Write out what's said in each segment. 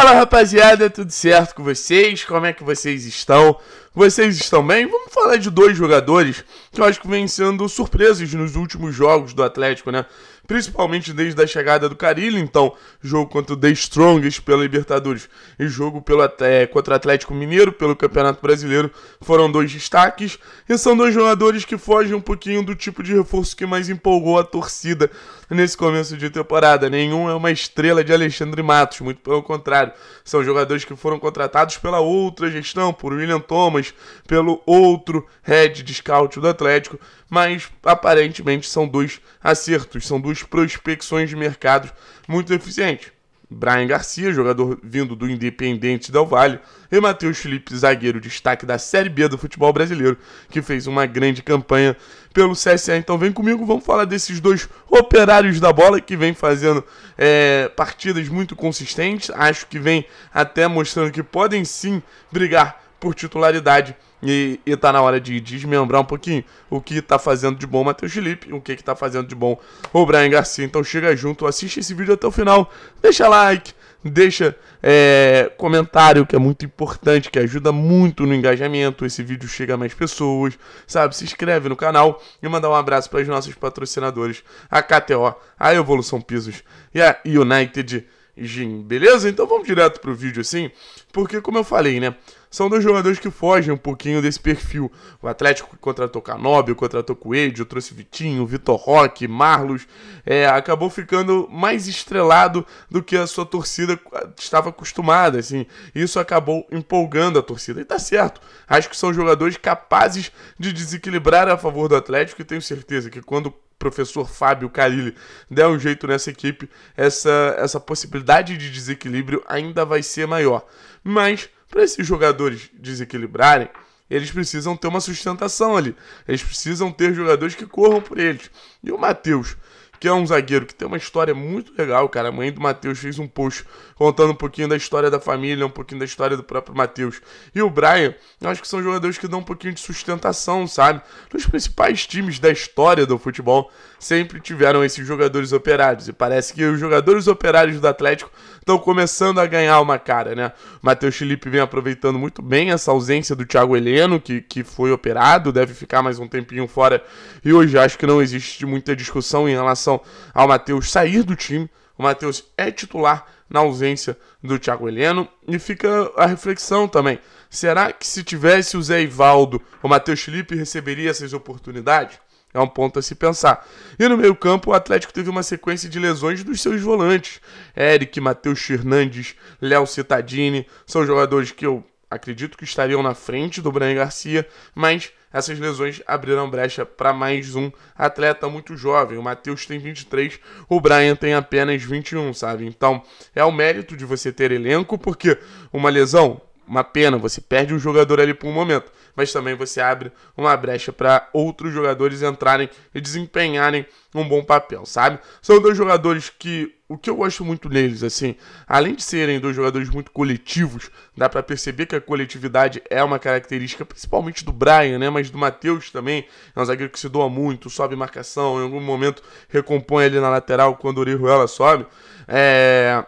Fala rapaziada, tudo certo com vocês? Como é que vocês estão? Vocês estão bem? Vamos falar de dois jogadores que eu acho que vem sendo surpresas nos últimos jogos do Atlético, né? principalmente desde a chegada do Carilho, então, jogo contra o The Strongest pela Libertadores e jogo pelo, é, contra o Atlético Mineiro pelo Campeonato Brasileiro, foram dois destaques, e são dois jogadores que fogem um pouquinho do tipo de reforço que mais empolgou a torcida nesse começo de temporada. Nenhum é uma estrela de Alexandre Matos, muito pelo contrário, são jogadores que foram contratados pela outra gestão, por William Thomas, pelo outro head de scout do Atlético, mas aparentemente são dois acertos, são duas suas prospecções de mercado muito eficientes. Brian Garcia, jogador vindo do Independente Del Vale, e Matheus Felipe, zagueiro destaque da Série B do futebol brasileiro, que fez uma grande campanha pelo CSA. Então vem comigo, vamos falar desses dois operários da bola que vem fazendo é, partidas muito consistentes. Acho que vem até mostrando que podem sim brigar por titularidade. E, e tá na hora de desmembrar um pouquinho o que tá fazendo de bom o Matheus Felipe, o que que tá fazendo de bom o Brian Garcia. Então chega junto, assiste esse vídeo até o final, deixa like, deixa é, comentário que é muito importante, que ajuda muito no engajamento. Esse vídeo chega a mais pessoas, sabe? Se inscreve no canal e mandar um abraço para os nossos patrocinadores, a KTO, a Evolução Pisos e a United Gym, beleza? Então vamos direto pro vídeo assim, porque como eu falei, né? são dois jogadores que fogem um pouquinho desse perfil. O Atlético contratou o contratou Coelho, trouxe Vitinho, Vitor Roque, Marlos. É, acabou ficando mais estrelado do que a sua torcida estava acostumada, assim. Isso acabou empolgando a torcida. E tá certo. Acho que são jogadores capazes de desequilibrar a favor do Atlético e tenho certeza que quando professor Fábio Carilli der um jeito nessa equipe, essa, essa possibilidade de desequilíbrio ainda vai ser maior. Mas para esses jogadores desequilibrarem, eles precisam ter uma sustentação ali. Eles precisam ter jogadores que corram por eles. E o Matheus, que é um zagueiro que tem uma história muito legal, cara. A mãe do Matheus fez um post contando um pouquinho da história da família, um pouquinho da história do próprio Matheus. E o Brian, eu acho que são jogadores que dão um pouquinho de sustentação, sabe? Os principais times da história do futebol sempre tiveram esses jogadores operários. E parece que os jogadores operários do Atlético estão começando a ganhar uma cara, né? Matheus Felipe vem aproveitando muito bem essa ausência do Thiago Heleno, que, que foi operado, deve ficar mais um tempinho fora. E hoje acho que não existe muita discussão em relação relação ao Matheus sair do time. O Matheus é titular na ausência do Thiago Heleno. E fica a reflexão também. Será que se tivesse o Zé Ivaldo, o Matheus Felipe receberia essas oportunidades? É um ponto a se pensar. E no meio-campo, o Atlético teve uma sequência de lesões dos seus volantes. Eric, Matheus Fernandes, Léo Cittadini são jogadores que eu acredito que estariam na frente do Brian Garcia, mas essas lesões abriram brecha para mais um atleta muito jovem. O Matheus tem 23, o Brian tem apenas 21, sabe? Então é o mérito de você ter elenco, porque uma lesão uma pena, você perde um jogador ali por um momento, mas também você abre uma brecha para outros jogadores entrarem e desempenharem um bom papel, sabe? São dois jogadores que o que eu gosto muito neles, assim, além de serem dois jogadores muito coletivos, dá para perceber que a coletividade é uma característica principalmente do Brian, né, mas do Matheus também, é um zagueiro que se doa muito, sobe marcação, em algum momento recompõe ali na lateral quando o Orihuela sobe. É...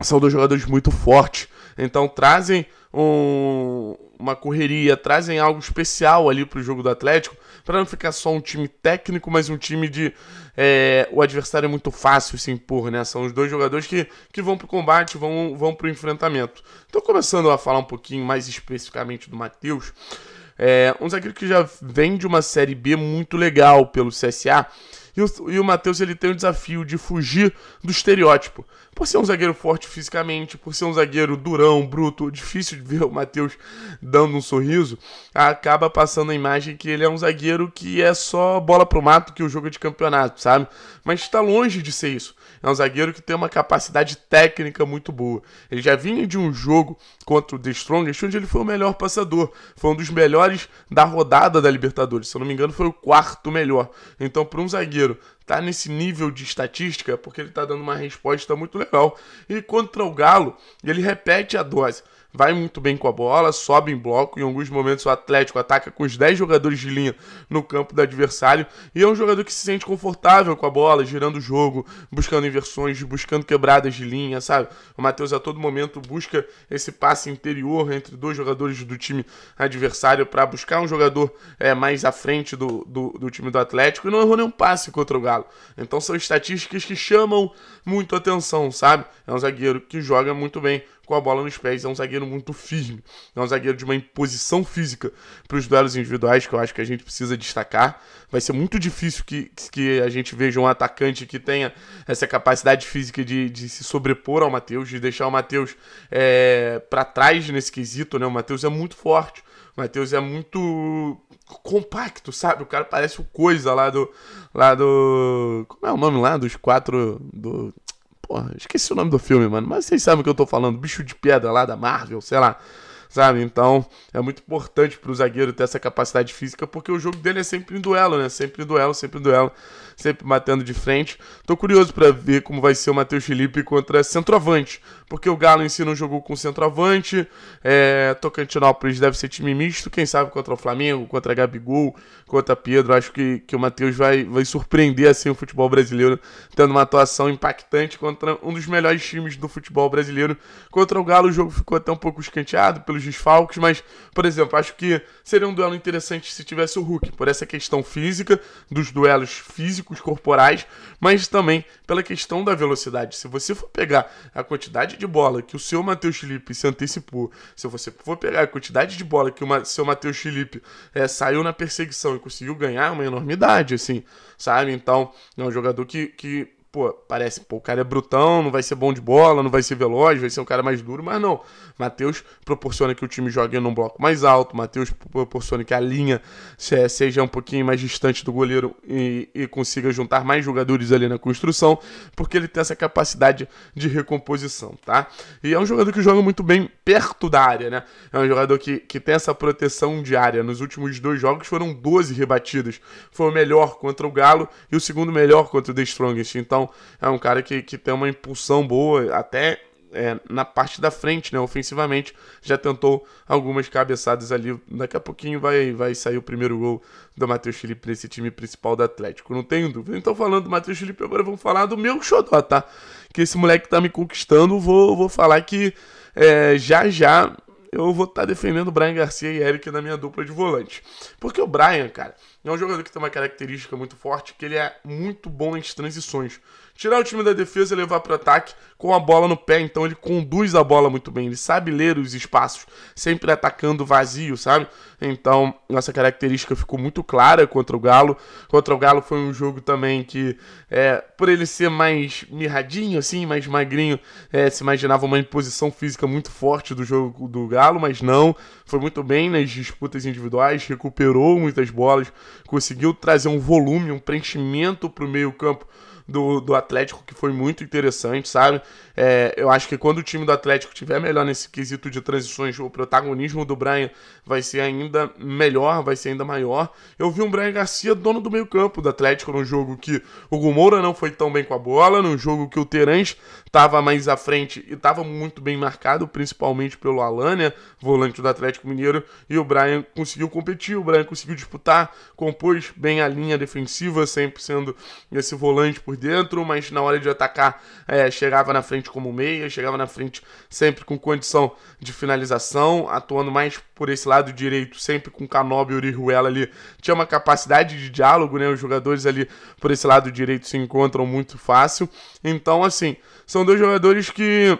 São dois jogadores muito fortes, então trazem um, uma correria, trazem algo especial ali para o jogo do Atlético, para não ficar só um time técnico, mas um time de. É, o adversário é muito fácil se impor, né? São os dois jogadores que, que vão para o combate, vão, vão para o enfrentamento. Então, começando a falar um pouquinho mais especificamente do Matheus, é um zagueiro que já vem de uma Série B muito legal pelo CSA e o, e o Matheus ele tem o desafio de fugir do estereótipo. Por ser um zagueiro forte fisicamente, por ser um zagueiro durão, bruto, difícil de ver o Matheus dando um sorriso, acaba passando a imagem que ele é um zagueiro que é só bola pro mato que o jogo é de campeonato, sabe? Mas está longe de ser isso. É um zagueiro que tem uma capacidade técnica muito boa. Ele já vinha de um jogo contra o The Strongest, onde ele foi o melhor passador. Foi um dos melhores da rodada da Libertadores. Se eu não me engano, foi o quarto melhor. Então, para um zagueiro brasileiro tá nesse nível de estatística é porque ele tá dando uma resposta muito legal. E contra o Galo, ele repete a dose vai muito bem com a bola, sobe em bloco. Em alguns momentos, o Atlético ataca com os 10 jogadores de linha no campo do adversário. E é um jogador que se sente confortável com a bola, girando o jogo, buscando inversões, buscando quebradas de linha, sabe? O Matheus a todo momento busca esse passe interior entre dois jogadores do time adversário para buscar um jogador é, mais à frente do, do, do time do Atlético. E não errou nenhum passe contra o Galo. Então são estatísticas que chamam muito atenção, sabe? É um zagueiro que joga muito bem com a bola nos pés. É um zagueiro muito firme, é um zagueiro de uma imposição física para os duelos individuais, que eu acho que a gente precisa destacar. Vai ser muito difícil que, que a gente veja um atacante que tenha essa capacidade física de, de se sobrepor ao Matheus, de deixar o Matheus é, para trás nesse quesito. Né? O Matheus é muito forte. Matheus é muito compacto, sabe? O cara parece o coisa lá do. Lá do. Como é o nome lá? Dos quatro. Do, Porra, esqueci o nome do filme, mano. Mas vocês sabem o que eu tô falando. Bicho de pedra lá da Marvel, sei lá sabe? Então é muito importante para o zagueiro ter essa capacidade física, porque o jogo dele é sempre em duelo, né? Sempre em duelo, sempre em duelo, sempre batendo de frente. Tô curioso para ver como vai ser o Matheus Felipe contra centroavante, porque o Galo em si não jogou com centroavante, é, Tocantinópolis deve ser time misto, quem sabe contra o Flamengo, contra a Gabigol, contra Pedro, acho que, que o Matheus vai, vai surpreender assim o futebol brasileiro, tendo uma atuação impactante contra um dos melhores times do futebol brasileiro. Contra o Galo o jogo ficou até um pouco escanteado pelo pelos desfalques, mas, por exemplo, acho que seria um duelo interessante se tivesse o Hulk, por essa questão física, dos duelos físicos, corporais, mas também pela questão da velocidade. Se você for pegar a quantidade de bola que o seu Matheus Felipe se antecipou, se você for pegar a quantidade de bola que o seu Matheus Felipe é, saiu na perseguição e conseguiu ganhar, é uma enormidade, assim, sabe? Então, é um jogador que, que pô, parece, pô, o cara é brutão, não vai ser bom de bola, não vai ser veloz, vai ser um cara mais duro, mas não. Matheus proporciona que o time jogue num bloco mais alto, Matheus proporciona que a linha seja um pouquinho mais distante do goleiro e, e consiga juntar mais jogadores ali na construção, porque ele tem essa capacidade de recomposição, tá? E é um jogador que joga muito bem perto da área, né? É um jogador que, que tem essa proteção de área. Nos últimos dois jogos foram 12 rebatidas. Foi o melhor contra o Galo e o segundo melhor contra o The Strongest. Então, é um cara que, que tem uma impulsão boa, até é, na parte da frente, né, ofensivamente, já tentou algumas cabeçadas ali. Daqui a pouquinho vai, vai sair o primeiro gol do Matheus Felipe nesse time principal do Atlético, não tenho dúvida. Então, falando do Matheus Felipe, agora vamos falar do meu xodó, tá? Que esse moleque tá me conquistando, vou, vou falar que é, já já eu vou estar tá defendendo o Brian Garcia e Eric na minha dupla de volante. Porque o Brian, cara, é um jogador que tem uma característica muito forte, que ele é muito bom nas transições. Tirar o time da defesa e levar para o ataque com a bola no pé, então ele conduz a bola muito bem, ele sabe ler os espaços, sempre atacando vazio, sabe? Então, essa característica ficou muito clara contra o Galo. Contra o Galo foi um jogo também que, é, por ele ser mais mirradinho, assim, mais magrinho, é, se imaginava uma imposição física muito forte do jogo do Galo, mas não, foi muito bem nas disputas individuais, recuperou muitas bolas, conseguiu trazer um volume, um preenchimento para o meio-campo do, do Atlético que foi muito interessante, sabe? É, eu acho que quando o time do Atlético tiver melhor nesse quesito de transições, o protagonismo do Brian vai ser ainda melhor, vai ser ainda maior. Eu vi um Brian Garcia dono do meio-campo do Atlético num jogo que o Gumoura não foi tão bem com a bola, num jogo que o Terãs estava mais à frente e estava muito bem marcado, principalmente pelo Alânia, né, volante do Atlético Mineiro, e o Brian conseguiu competir, o Brian conseguiu disputar, compôs bem a linha defensiva, sempre sendo esse volante por dentro, mas na hora de atacar é, chegava na frente como meia, chegava na frente sempre com condição de finalização, atuando mais por esse lado direito, sempre com Canobi e ruela ali. Tinha uma capacidade de diálogo, né? Os jogadores ali por esse lado direito se encontram muito fácil. Então, assim, são dois jogadores que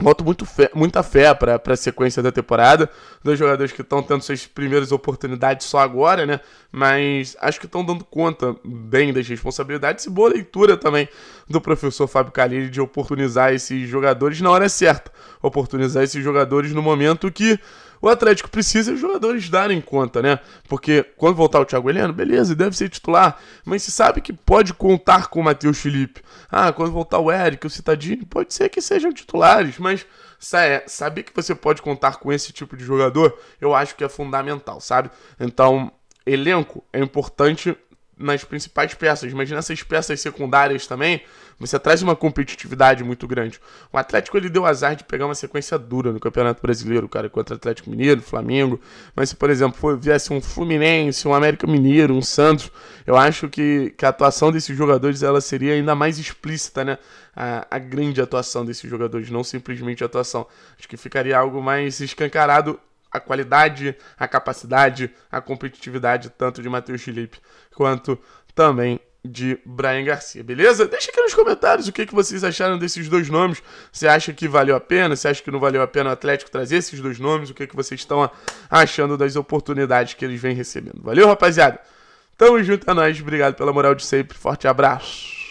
boto muito fé, muita fé para a sequência da temporada. Dois jogadores que estão tendo suas primeiras oportunidades só agora, né? Mas acho que estão dando conta bem das responsabilidades e boa leitura também do professor Fábio Calini de oportunizar esses jogadores na hora certa. Oportunizar esses jogadores no momento que o Atlético precisa os jogadores darem conta, né? Porque quando voltar o Thiago Heleno, beleza, deve ser titular, mas se sabe que pode contar com o Matheus Felipe. Ah, quando voltar o Eric, o Citadini, pode ser que sejam titulares, mas é, saber que você pode contar com esse tipo de jogador, eu acho que é fundamental, sabe? Então, elenco é importante nas principais peças, mas nessas peças secundárias também, você traz uma competitividade muito grande. O Atlético ele deu azar de pegar uma sequência dura no Campeonato Brasileiro, cara, contra o Atlético Mineiro, Flamengo. Mas se, por exemplo, viesse um Fluminense, um América Mineiro, um Santos, eu acho que, que a atuação desses jogadores ela seria ainda mais explícita, né? A, a grande atuação desses jogadores, não simplesmente a atuação. Acho que ficaria algo mais escancarado a qualidade, a capacidade, a competitividade tanto de Matheus Felipe quanto também de Brian Garcia, beleza? Deixa aqui nos comentários o que, que vocês acharam desses dois nomes. Você acha que valeu a pena? Você acha que não valeu a pena o Atlético trazer esses dois nomes? O que, que vocês estão achando das oportunidades que eles vêm recebendo? Valeu, rapaziada! Tamo junto, é nóis. Obrigado pela moral de sempre. Forte abraço.